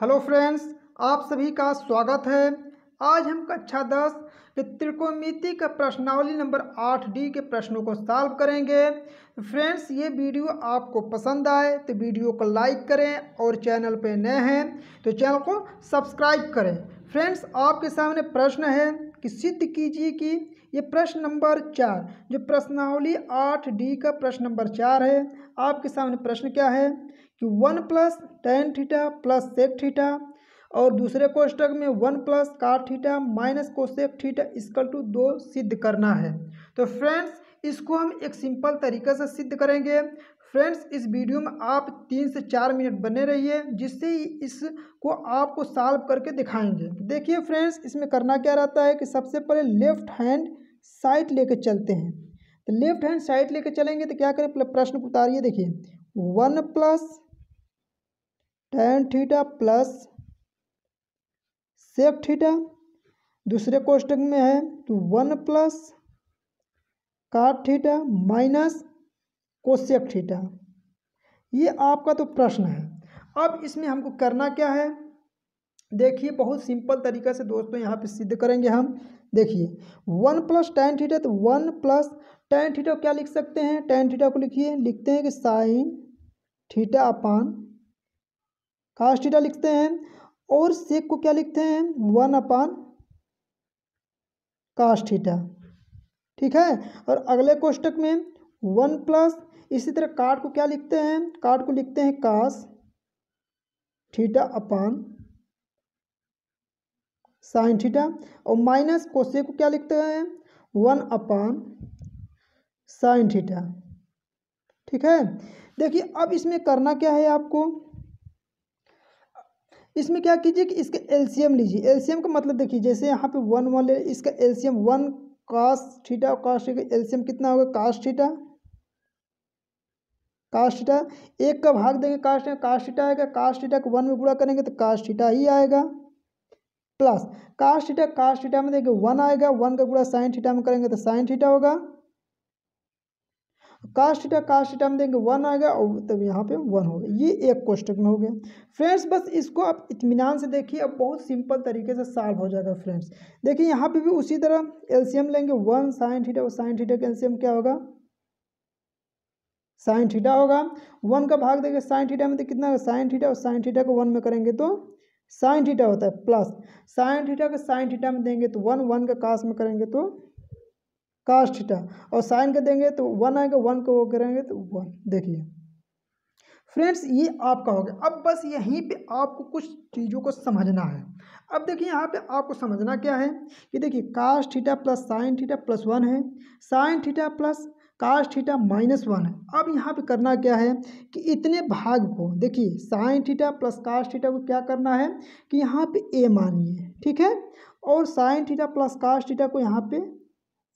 hello friends आप सभी का स्वागत है आज हम कक्षा दस के त्रिकोणमिति का प्रश्नावली नंबर आठ डी के प्रश्नों को सॉल्व करेंगे फ्रेंड्स ये वीडियो आपको पसंद आए तो वीडियो को लाइक करें और चैनल पर नए हैं तो चैनल को सब्सक्राइब करें फ्रेंड्स आपके सामने प्रश्न है कि सिद्ध कीजिए कि ये प्रश्न नंबर चार जो प्रश्नावली आठ डी का प्रश्न नंबर चार है आपके सामने प्रश्न क्या है कि तो one plus tan theta plus sec theta और दूसरे कोष्टक में one plus cot theta minus sec theta equal to दो सिद्ध करना है तो फ्रेंड्स इसको हम एक सिंपल तरीके से सिद्ध करेंगे फ्रेंड्स इस वीडियो में आप तीन से चार मिनट बने रहिए जिससे इसको आपको सॉल्व करके दिखाएंगे देखिए फ्रेंड्स इसमें करना क्या रहता है कि सबसे पहले लेफ्ट हैंड साइड लेके चलते हैं तो लेफ्ट हैंड साइड लेके चलेंगे तो क्या करें प्रश्न को उतारिए देखिए one plus tan theta plus sec theta दूसरे कोष्टक में है तो one plus cot theta minus cosec theta ये आपका तो प्रश्न है अब इसमें हमको करना क्या है देखिए बहुत सिंपल तरीका से दोस्तों यहाँ पे सिद्ध करेंगे हम देखिए वन प्लस टेन थीटा तो वन प्लस टेन थीटा क्या लिख सकते हैं टेन थीटा को लिखिए लिखते हैं कि साइन थीटा अपान कास्टिटा लिखते हैं और सेक को क्या लिखते हैं वन अपान कास्टिटा ठीक है और अगले कोष्टक में वन प्लस इसी तरह काट को क्या लिखते हैं काट को लिखते हैं cos theta upon sine theta और माइनस कोसे को क्या लिखते हैं वन अपान साइन थीटा ठीक है देखिए अब इसमें करना क्या है आपको इसमें क्या कीजिए कि इसके एलसीएम लीजिए एलसीएम का मतलब देखिए जैसे यहाँ पे वन वन ले इसका एलसीएम वन कास ठीटा और कास्ट थीटा एलसीएम कितना होगा कास्ट ठीटा कास थीटा एक का भाग देंगे कास्ट थीटा कास थीटा आएगा कास थीटा को वन में पूरा करेंगे तो कास थीटा ही आएगा plus cos theta cos theta में देखिए वन आएगा वन का पूरा साइन थीटा में करेंगे तो साइन थीटा होगा कास्ट कास्टा कास्ट में देंगे वन आएगा और तब यहाँ पे वन हो गया ये एक क्वेश्चन हो गया फ्रेंड्स बस इसको आप इतमान से देखिए अब बहुत सिंपल तरीके से सॉल्व हो जाएगा फ्रेंड्स देखिए यहाँ पे भी उसी तरह एलसीएम लेंगे वन साइन थीटा और साइन थीटा का एलसीएम क्या होगा साइन थीटा होगा वन का भाग देखिए साइन थीटा में तो कितना साइन थीटा और साइन थीटा को वन में करेंगे तो साइन थीटा होता है प्लस साइन थीटा का साइन थीटा में देंगे तो वन वन का कास्ट में करेंगे तो कास्ट थीटा और साइन का देंगे तो वन आएगा वन को वो करेंगे तो वन देखिए फ्रेंड्स ये आपका हो गया अब बस यहीं पे आपको कुछ चीज़ों को समझना है अब देखिए यहाँ पे आपको समझना क्या है कि देखिए cos theta plus sine theta plus one है sine theta plus cos theta minus one है अब यहाँ पे करना क्या है कि इतने भाग को देखिए sine theta plus cos theta को क्या करना है कि यहाँ पे ए मानिए ठीक है और sine theta plus cos theta को यहाँ पे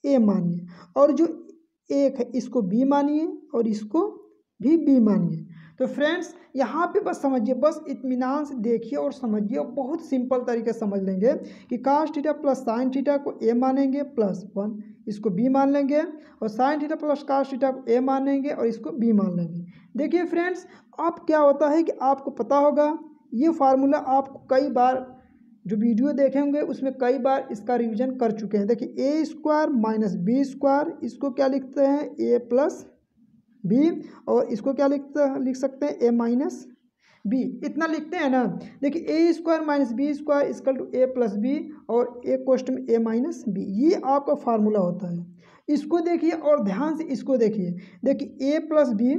ए मानिए और जो एक है इसको बी मानिए और इसको भी बी मानिए तो फ्रेंड्स यहाँ पे बस समझिए बस इतमान से देखिए और समझिए और बहुत सिंपल तरीके समझ लेंगे कि काश थीटा प्लस साइन थीटा को ए मानेंगे प्लस वन इसको बी मान लेंगे और sine theta plus cos theta को ए मानेंगे और इसको बी मान लेंगे देखिए फ्रेंड्स अब क्या होता है कि आपको पता होगा ये फार्मूला आपको कई बार जो वीडियो देखे होंगे उसमें कई बार इसका रिवीजन कर चुके हैं देखिए A square minus B square इसको क्या लिखते हैं ए प्लस बी और इसको क्या लिखते लिख सकते हैं ए माइनस बी इतना लिखते हैं ना देखिए A square minus B square equal to A plus B और ए क्वेश्चन में ए माइनस बी ये आपका फार्मूला होता है इसको देखिए और ध्यान से इसको देखिए देखिए ए प्लस बी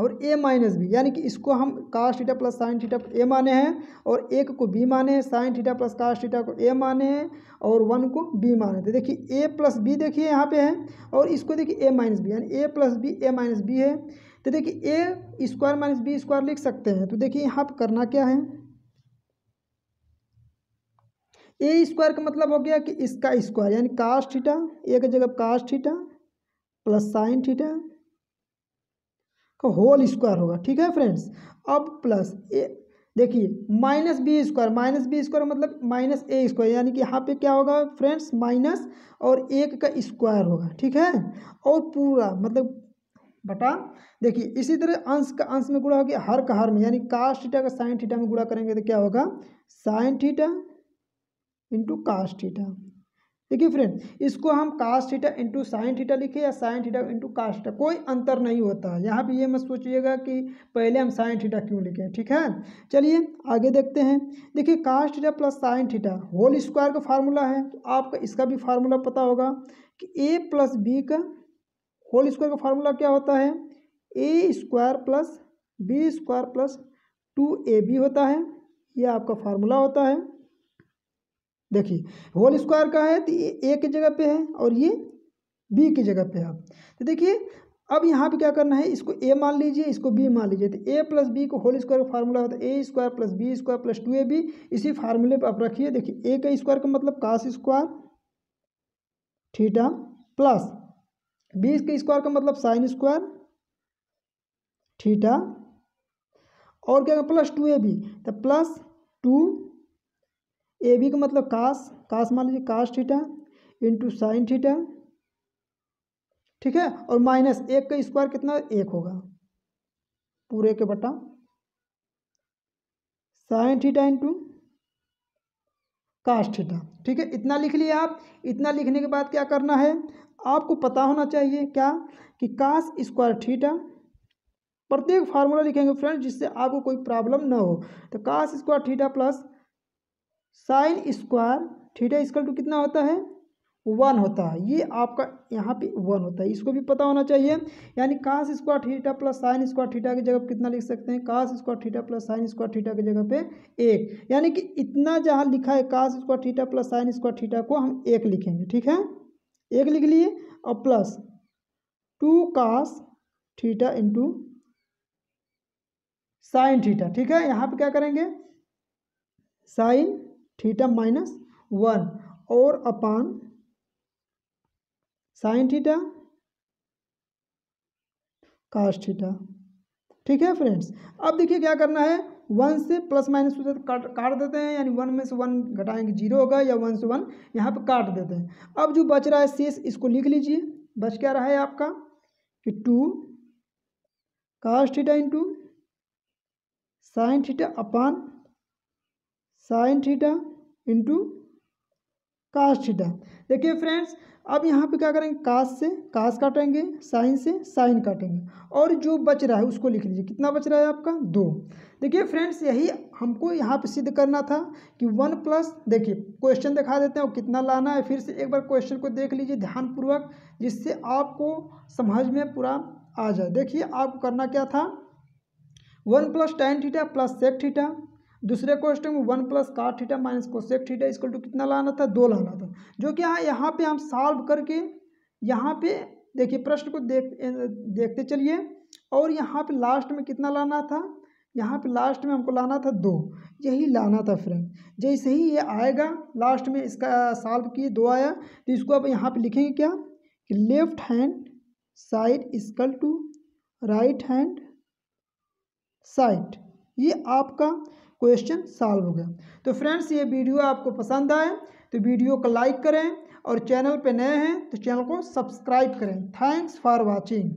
और ए माइनस बी यानी कि इसको हम cos theta plus sine theta A माने हैं और एक को बी माने हैं sine theta plus cos theta को ए माने हैं और वन को बी माने थे तो देखिए ए प्लस बी देखिए यहाँ पे है और इसको देखिए ए माइनस बी यानी A plus B A minus B है तो देखिए A square minus B square लिख सकते हैं तो देखिए यहाँ पर करना क्या है ए स्क्वायर का मतलब हो गया कि इसका स्क्वायर यानी कास्ट थीटा ए का जगह cos theta plus sine theta का होल स्क्वायर होगा ठीक है फ्रेंड्स अब प्लस ए देखिए minus B square minus B square मतलब माइनस ए स्क्वायर यानी कि यहाँ पे क्या होगा फ्रेंड्स माइनस और एक का स्क्वायर होगा ठीक है और पूरा मतलब बटा देखिए इसी तरह अंश का अंश में गुड़ा होगा हर का हर में यानी कास्ट थीटा का साइन थीटा में गुड़ा करेंगे तो क्या होगा sine theta into cos theta देखिए फ्रेंड इसको हम cos theta into sine theta लिखे या साइन थीटा इंटू कास्ट कोई अंतर नहीं होता है यहाँ पर ये मत सोचिएगा कि पहले हम साइन थीटा क्यों लिखें ठीक है चलिए आगे देखते हैं देखिए cos theta plus sine theta whole square का फार्मूला है तो आपका इसका भी फार्मूला पता होगा कि ए प्लस बी का होल स्क्वायर का फार्मूला क्या होता है A square plus B square plus two A B होता है यह आपका फार्मूला होता है देखिए होल स्क्वायर का है तो ये ए की जगह पे है और ये बी की जगह पे है तो देखिए अब यहाँ पे क्या करना है इसको ए मान लीजिए इसको बी मान लीजिए तो ए प्लस बी को होल स्क्वायर का फार्मूला होता है A square plus B square plus two A B इसी फार्मूले पर आप रखिए देखिए ए का स्क्वायर का मतलब cos square theta plus B के स्क्वायर का मतलब साइन स्क्वायर थीटा और क्या प्लस टू ए बी तो प्लस टू ए बी का मतलब काश काश मान लीजिए काश थीटा इंटू साइन थीटा ठीक है और माइनस एक का स्क्वायर कितना एक होगा पूरे के बटा sine theta into cos theta ठीक है इतना लिख लिए आप इतना लिखने के बाद क्या करना है आपको पता होना चाहिए क्या कि काश स्क्वायर थीटा प्रत्येक फार्मूला लिखेंगे फ्रेंड्स जिससे आपको कोई प्रॉब्लम ना हो तो cos square theta plus sine square theta square to कितना होता है वन होता है ये आपका यहाँ पे वन होता है इसको भी पता होना चाहिए यानी cos square theta plus sine square theta की जगह पर कितना लिख सकते हैं cos square theta plus sine square theta की जगह पे एक यानी कि इतना जहाँ लिखा है cos square theta plus sine square theta को हम एक लिखेंगे ठीक है एक लिख लिए और plus two cos theta into sine theta ठीक है यहाँ पर क्या करेंगे साइन थीटा माइनस वन और upon sine theta cos theta ठीक है फ्रेंड्स अब देखिए क्या करना है वन से प्लस माइनस टू से काट काट देते हैं यानी वन में से वन घटाएंगे जीरो होगा या वन से वन यहाँ पे काट देते हैं अब जो बच रहा है शेष इसको लिख लीजिए बच क्या रहा है आपका कि two cos theta into sine theta upon sine theta into cos theta देखिए फ्रेंड्स अब यहाँ पे क्या करेंगे कास से कास काटेंगे साइन से साइन काटेंगे और जो बच रहा है उसको लिख लीजिए कितना बच रहा है आपका दो देखिए फ्रेंड्स यही हमको यहाँ पे सिद्ध करना था कि वन प्लस देखिए क्वेश्चन दिखा देते हैं और कितना लाना है फिर से एक बार क्वेश्चन को देख लीजिए ध्यानपूर्वक जिससे आपको समझ में पूरा आ जाए देखिए आपको करना क्या था one plus tan theta plus sec theta दूसरे क्वेश्चन में वन प्लस का थीटा माइनस कोसेक थीटा इसको टू कितना लाना था दो लाना था जो कि हाँ यहाँ पे हम सॉल्व करके यहाँ पे देखिए प्रश्न को देख देखते चलिए और यहाँ पे लास्ट में कितना लाना था यहाँ पे लास्ट में हमको लाना था दो यही लाना था फ्रेंड जैसे ही ये आएगा लास्ट में इसका सॉल्व किए दो आया तो इसको अब यहाँ पर लिखेंगे क्या कि left hand side is equal to right hand side ये आपका क्वेश्चन सॉल्व हो गया तो फ्रेंड्स ये वीडियो आपको पसंद आए तो वीडियो को लाइक करें और चैनल पर नए हैं तो चैनल को सब्सक्राइब करें थैंक्स फॉर वॉचिंग